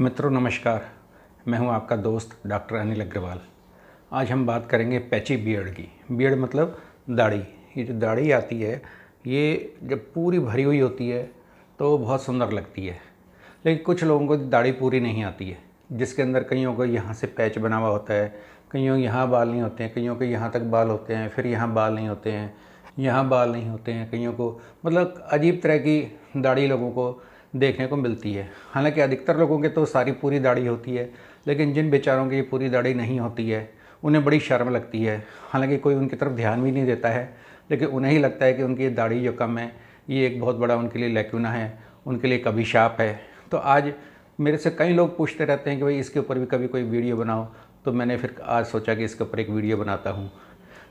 मित्रों नमस्कार मैं हूं आपका दोस्त डॉक्टर अनिल अग्रवाल आज हम बात करेंगे पैची बियर्ड की बियर्ड मतलब दाढ़ी ये जो दाढ़ी आती है ये जब पूरी भरी हुई होती है तो बहुत सुंदर लगती है लेकिन कुछ लोगों को दाढ़ी पूरी नहीं आती है जिसके अंदर कईयों को यहाँ से पैच बना हुआ होता है कईयों यहाँ बाल नहीं होते हैं कईयों के यहाँ तक बाल होते हैं फिर यहाँ बाल नहीं होते हैं यहाँ बाल नहीं होते हैं कईयों को मतलब अजीब तरह की दाढ़ी लोगों को देखने को मिलती है हालांकि अधिकतर लोगों के तो सारी पूरी दाढ़ी होती है लेकिन जिन बेचारों की पूरी दाढ़ी नहीं होती है उन्हें बड़ी शर्म लगती है हालांकि कोई उनकी तरफ ध्यान भी नहीं देता है लेकिन उन्हें ही लगता है कि उनकी दाढ़ी जो कम है ये एक बहुत बड़ा उनके लिए लैक्यूना है उनके लिए कभी शाप है तो आज मेरे से कई लोग पूछते रहते हैं कि भाई इसके ऊपर भी कभी कोई वीडियो बनाओ तो मैंने फिर आज सोचा कि इसके ऊपर एक वीडियो बनाता हूँ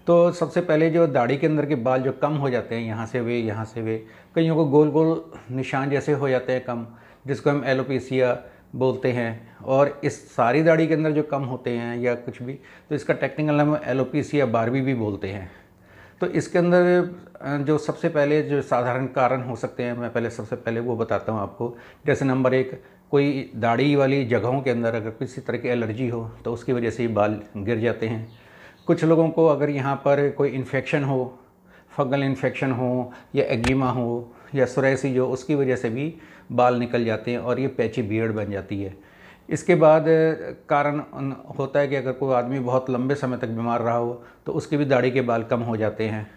तो सबसे पहले जो दाढ़ी के अंदर के बाल जो कम हो जाते हैं यहाँ से वे यहाँ से वे कईयों को गोल गोल निशान जैसे हो जाते हैं कम जिसको हम एलोपेसिया बोलते हैं और इस सारी दाढ़ी के अंदर जो कम होते हैं या कुछ भी तो इसका टेक्निकल नाम एलोपेसिया बारवी भी बोलते हैं तो इसके अंदर जो सबसे पहले जो साधारण कारण हो सकते हैं मैं पहले सबसे पहले वो बताता हूँ आपको जैसे नंबर एक कोई दाढ़ी वाली जगहों के अंदर अगर किसी तरह की एलर्जी हो तो उसकी वजह से बाल गिर जाते हैं कुछ लोगों को अगर यहाँ पर कोई इन्फेक्शन हो फंगल इन्फेक्शन हो या एग्जिमा हो या सुरैसी हो उसकी वजह से भी बाल निकल जाते हैं और ये पैची बियर्ड बन जाती है इसके बाद कारण होता है कि अगर कोई आदमी बहुत लंबे समय तक बीमार रहा हो तो उसके भी दाढ़ी के बाल कम हो जाते हैं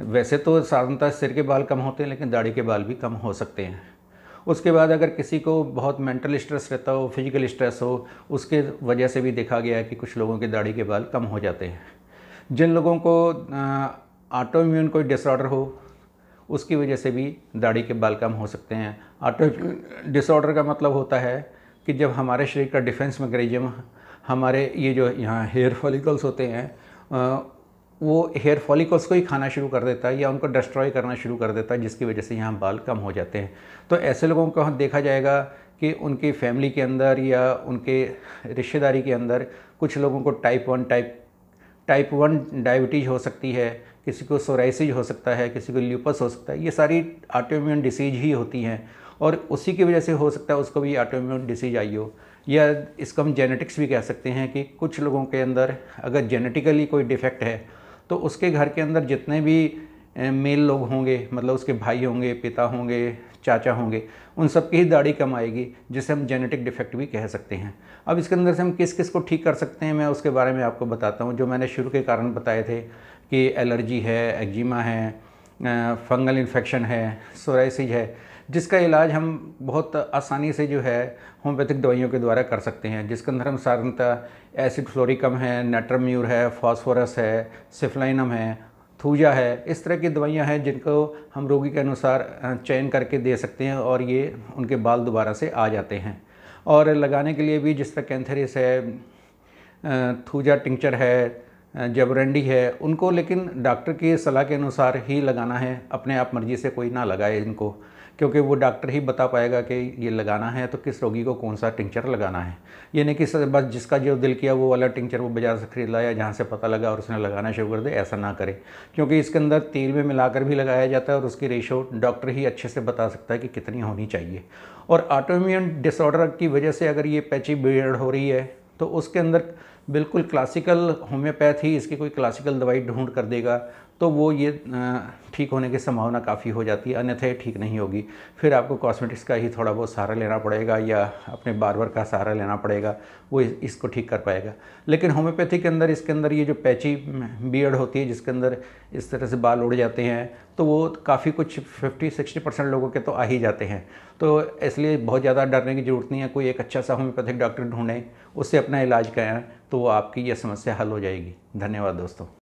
वैसे तो साधारणतः सिर के बाल कम होते हैं लेकिन दाढ़ी के बाल भी कम हो सकते हैं उसके बाद अगर किसी को बहुत मेंटल स्ट्रेस रहता हो फिजिकल स्ट्रेस हो उसके वजह से भी देखा गया है कि कुछ लोगों के दाढ़ी के बाल कम हो जाते हैं जिन लोगों को ऑटो इम्यून कोई डिसऑर्डर हो उसकी वजह से भी दाढ़ी के बाल कम हो सकते हैं ऑटो डिसऑर्डर का मतलब होता है कि जब हमारे शरीर का डिफेंस मैकेनिज्म हमारे ये जो यहाँ हेयर फॉलिकल्स होते हैं वो हेयर फॉलिकल्स को ही खाना शुरू कर देता है या उनको डिस्ट्रॉय करना शुरू कर देता है जिसकी वजह से यहाँ बाल कम हो जाते हैं तो ऐसे लोगों को देखा जाएगा कि उनकी फैमिली के अंदर या उनके रिश्तेदारी के अंदर कुछ लोगों को type one type type one diabetes हो सकती है किसी को सोराइसिज हो सकता है किसी को ल्यूपस हो सकता है ये सारी ऑटोम्यून डिसीज ही होती हैं और उसी की वजह से हो सकता है उसको भी ऑटोम्यून डिसीज आई हो या इसको हम जेनेटिक्स भी कह सकते हैं कि कुछ लोगों के अंदर अगर जेनेटिकली कोई डिफेक्ट है तो उसके घर के अंदर जितने भी मेल लोग होंगे मतलब उसके भाई होंगे पिता होंगे चाचा होंगे उन सब की ही दाढ़ी कम आएगी जिसे हम जेनेटिक डिफेक्ट भी कह सकते हैं अब इसके अंदर से हम किस किस को ठीक कर सकते हैं मैं उसके बारे में आपको बताता हूँ जो मैंने शुरू के कारण बताए थे कि एलर्जी है एक्जिमा है फंगल इन्फेक्शन है सोराइसिज है जिसका इलाज हम बहुत आसानी से जो है होम्योपैथिक दवाइयों के द्वारा कर सकते हैं जिसके अंदर हम साधारणतः एसिड फ्लोरिकम है नेट्रम्यूर है फॉस्फोरस है सिफ्लाइनम है थूजा है इस तरह की दवाइयाँ हैं जिनको हम रोगी के अनुसार चयन करके दे सकते हैं और ये उनके बाल दोबारा से आ जाते हैं और लगाने के लिए भी जिस तरह कैंथरिस है थूजा टिंचर है जबरंडी है उनको लेकिन डॉक्टर की सलाह के अनुसार ही लगाना है अपने आप मर्जी से कोई ना लगाए इनको क्योंकि वो डॉक्टर ही बता पाएगा कि ये लगाना है तो किस रोगी को कौन सा टिंचर लगाना है ये नहीं कि बस जिसका जो दिल किया वो वाला टिंचर वो बाज़ार से ख़रीद लाया जहाँ से पता लगा और उसने लगाना शुरू कर दे ऐसा ना करे क्योंकि इसके अंदर तेल में मिलाकर भी लगाया जाता है और उसकी रेशो डॉक्टर ही अच्छे से बता सकता है कि कितनी होनी चाहिए और ऑटोम्यून डिसऑर्डर की वजह से अगर ये पैची बिगड़ हो रही है तो उसके अंदर बिल्कुल क्लासिकल होम्योपैथी इसकी कोई क्लासिकल दवाई ढूंढ कर देगा तो वो ये ठीक होने की संभावना काफ़ी हो जाती है अन्यथा ये ठीक नहीं होगी फिर आपको कॉस्मेटिक्स का ही थोड़ा बहुत सहारा लेना पड़ेगा या अपने बारबर का सहारा लेना पड़ेगा वो इसको ठीक कर पाएगा लेकिन होम्योपैथी के अंदर इसके अंदर ये जो पैची बियड होती है जिसके अंदर इस तरह से बाल उड़ जाते हैं तो वो काफ़ी कुछ फिफ्टी सिक्सटी परसेंट लोगों के तो आ ही जाते हैं तो इसलिए बहुत ज़्यादा डरने की ज़रूरत नहीं है कोई एक अच्छा सा होम्योपैथिक डॉक्टर ढूंढें उससे अपना इलाज कराएँ तो आपकी यह समस्या हल हो जाएगी धन्यवाद दोस्तों